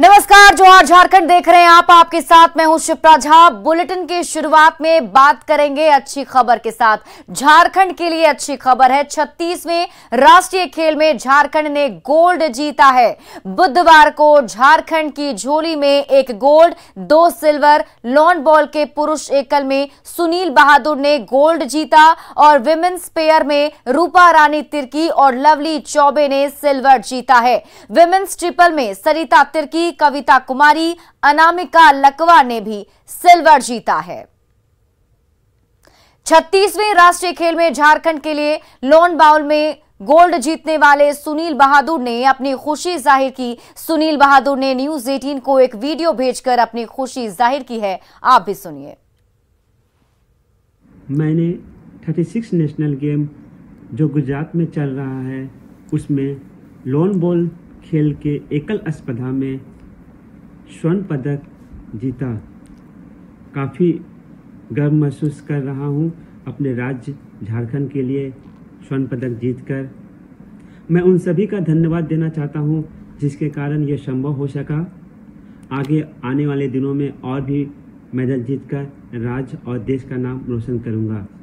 नमस्कार जोहार झारखंड देख रहे हैं आप आपके साथ मैं हूं शिप्रा झा बुलेटिन की शुरुआत में बात करेंगे अच्छी खबर के साथ झारखंड के लिए अच्छी खबर है छत्तीसवें राष्ट्रीय खेल में झारखंड ने गोल्ड जीता है बुधवार को झारखंड की झोली में एक गोल्ड दो सिल्वर लॉन बॉल के पुरुष एकल में सुनील बहादुर ने गोल्ड जीता और विमेन्स पेयर में रूपा रानी तिर्की और लवली चौबे ने सिल्वर जीता है विमेन्स ट्रिपल में सरिता तिर्की की कविता कुमारी अनामिका लकवा ने भी सिल्वर जीता है छत्तीसवें राष्ट्रीय खेल में झारखंड के लिए लोन बाउल में गोल्ड जीतने वाले सुनील बहादुर ने अपनी खुशी जाहिर की सुनील बहादुर ने न्यूज 18 को एक वीडियो भेजकर अपनी खुशी जाहिर की है आप भी सुनिए मैंने 36 नेशनल गेम जो गुजरात में चल रहा है उसमें लोन बॉल खेल के एकल अस्पर्धा में स्वर्ण पदक जीता काफ़ी गर्व महसूस कर रहा हूँ अपने राज्य झारखंड के लिए स्वर्ण पदक जीतकर मैं उन सभी का धन्यवाद देना चाहता हूँ जिसके कारण यह संभव हो सका आगे आने वाले दिनों में और भी मेडल जीतकर राज्य और देश का नाम रोशन करूँगा